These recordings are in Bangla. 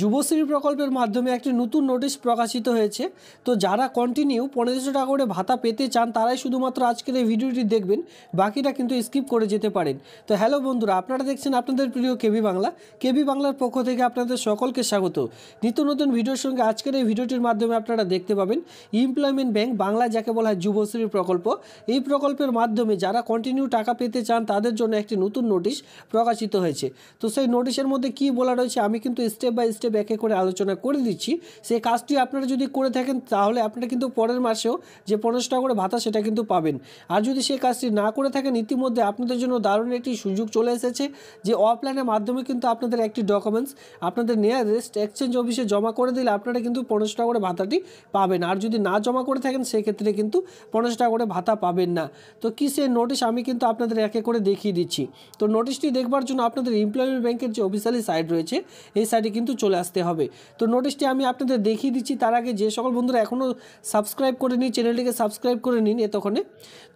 যুবশ্রী প্রকল্পের মাধ্যমে একটি নতুন নোটিশ প্রকাশিত হয়েছে তো যারা কন্টিনিউ পনেরোশো টাকা করে ভাতা পেতে চান তারাই শুধুমাত্র আজকের এই ভিডিওটি দেখবেন বাকিটা কিন্তু স্কিপ করে যেতে পারেন তো হ্যালো বন্ধুরা আপনারা দেখছেন আপনাদের প্রিয় কেবি বাংলা কেবি বাংলার পক্ষ থেকে আপনাদের সকলকে স্বাগত নিত্য নতুন ভিডিওর সঙ্গে আজকের এই ভিডিওটির মাধ্যমে আপনারা দেখতে পাবেন এমপ্লয়মেন্ট ব্যাংক বাংলা যাকে বলা হয় যুবশ্রী প্রকল্প এই প্রকল্পের মাধ্যমে যারা কন্টিনিউ টাকা পেতে চান তাদের জন্য একটি নতুন নোটিশ প্রকাশিত হয়েছে তো সেই নোটিশের মধ্যে কি বলা রয়েছে আমি কিন্তু স্টেপ বাই স্টেপ একে করে আলোচনা করে দিচ্ছি সেই কাজটি আপনারা যদি করে থাকেন তাহলে আপনারা কিন্তু পরের মাসেও যে পনেরোশো টাকা করে ভাতা সেটা কিন্তু পাবেন আর যদি সেই কাজটি না করে থাকেন ইতিমধ্যে আপনাদের জন্য দারুণ একটি সুযোগ চলে এসেছে যে অফলাইনের মাধ্যমে কিন্তু আপনাদের একটি ডকুমেন্টস আপনাদের নিয়ারেস্ট এক্সচেঞ্জ অফিসে জমা করে দিলে আপনারা কিন্তু পনেরোশো টাকা করে ভাতাটি পাবেন আর যদি না জমা করে থাকেন সেক্ষেত্রে কিন্তু পনেরোশো টাকা করে ভাতা পাবেন না তো কি সে নোটিশ আমি কিন্তু আপনাদের একে করে দেখিয়ে দিচ্ছি তো নোটিশটি দেখবার জন্য আপনাদের এমপ্লয়মেন্ট ব্যাংকের যে অফিসিয়ালি সাইট রয়েছে এই সাইটে কিন্তু চলে চলে আসতে হবে তো নোটিশটি আমি আপনাদের দেখিয়ে দিচ্ছি তার আগে যে সকল বন্ধুরা এখনও সাবস্ক্রাইব করে নিন চ্যানেলটিকে সাবস্ক্রাইব করে নিন এতক্ষণে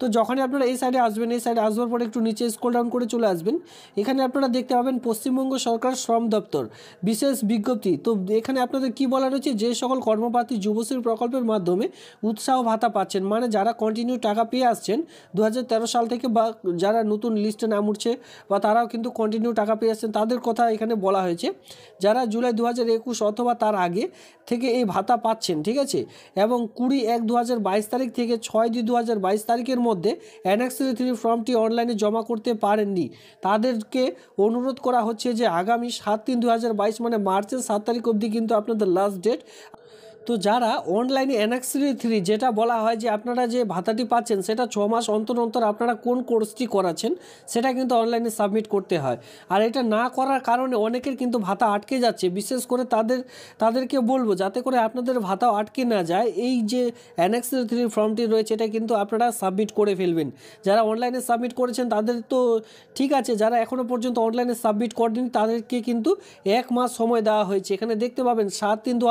তো যখনই আপনারা এই সাইডে আসবেন এই সাইডে আসবার পরে একটু নিচে স্কোল ডাউন করে চলে আসবেন এখানে আপনারা দেখতে পাবেন পশ্চিমবঙ্গ সরকার শ্রম দপ্তর বিশেষ বিজ্ঞপ্তি তো এখানে আপনাদের কি বলা রয়েছে যে সকল কর্মপ্রার্থী যুবশ্রী প্রকল্পের মাধ্যমে উৎসাহ ভাতা পাচ্ছেন মানে যারা কন্টিনিউ টাকা পেয়ে আসছেন দু সাল থেকে বা যারা নতুন লিস্টে নাম উঠছে বা তারাও কিন্তু কন্টিনিউ টাকা পেয়ে আসছেন তাদের কথা এখানে বলা হয়েছে যারা জুলাই দু দু অথবা তার আগে থেকে এই ভাতা পাচ্ছেন ঠিক আছে এবং কুড়ি এক দু তারিখ থেকে ছয় দুই দু তারিখের মধ্যে অ্যানাক্সারি থ্রি ফর্মটি অনলাইনে জমা করতে পারেননি তাদেরকে অনুরোধ করা হচ্ছে যে আগামী সাত তিন দু মানে মার্চের সাত তারিখ অবধি কিন্তু আপনাদের লাস্ট ডেট তো যারা অনলাইনে এনএক্সি থ্রি যেটা বলা হয় যে আপনারা যে ভাতাটি পাচ্ছেন সেটা ছ মাস অন্তর অন্তর আপনারা কোন কোর্সটি করাচ্ছেন সেটা কিন্তু অনলাইনে সাবমিট করতে হয় আর এটা না করার কারণে অনেকের কিন্তু ভাতা আটকে যাচ্ছে বিশেষ করে তাদের তাদেরকে বলবো যাতে করে আপনাদের ভাতা আটকে না যায় এই যে অ্যানেক্সি থ্রি ফর্মটি রয়েছে এটা কিন্তু আপনারা সাবমিট করে ফেলবেন যারা অনলাইনে সাবমিট করেছেন তাদের তো ঠিক আছে যারা এখনও পর্যন্ত অনলাইনে সাবমিট করেনি তাদেরকে কিন্তু এক মাস সময় দেওয়া হয়েছে এখানে দেখতে পাবেন সাত তিন দু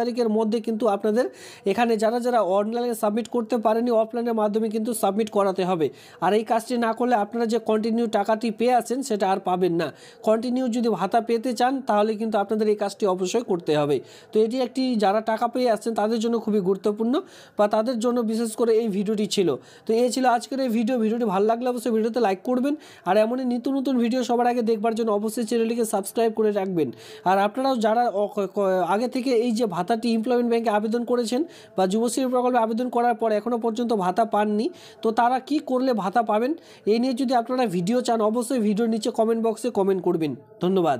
তারিখের মধ্যে মধ্যে কিন্তু আপনাদের এখানে যারা যারা অনলাইনে সাবমিট করতে পারেনি অফলাইনের মাধ্যমে কিন্তু সাবমিট করাতে হবে আর এই কাজটি না করলে আপনারা যে কন্টিনিউ টাকাটি পেয়ে আছেন সেটা আর পাবেন না কন্টিনিউ যদি ভাতা পেতে চান তাহলে কিন্তু আপনাদের এই কাজটি অবশ্যই করতে হবে তো এটি একটি যারা টাকা পেয়ে আসছেন তাদের জন্য খুবই গুরুত্বপূর্ণ বা তাদের জন্য বিশেষ করে এই ভিডিওটি ছিল তো এই ছিল আজকের এই ভিডিও ভিডিওটি ভালো লাগলে অবশ্যই ভিডিওতে লাইক করবেন আর এমনই নিত্য নতুন ভিডিও সবার আগে দেখবার জন্য অবশ্যই চ্যানেলটিকে সাবস্ক্রাইব করে রাখবেন আর আপনারাও যারা আগে থেকে এই যে ভাতাটি ইমপ্লয় গ্রামীণ ব্যাংকে আবেদন করেছেন বা যুবশ্রী প্রকল্পে আবেদন করার পর এখনও পর্যন্ত ভাতা পাননি তো তারা কি করলে ভাতা পাবেন এই নিয়ে যদি আপনারা ভিডিও চান অবশ্যই ভিডিওর নিচে কমেন্ট বক্সে কমেন্ট করবেন ধন্যবাদ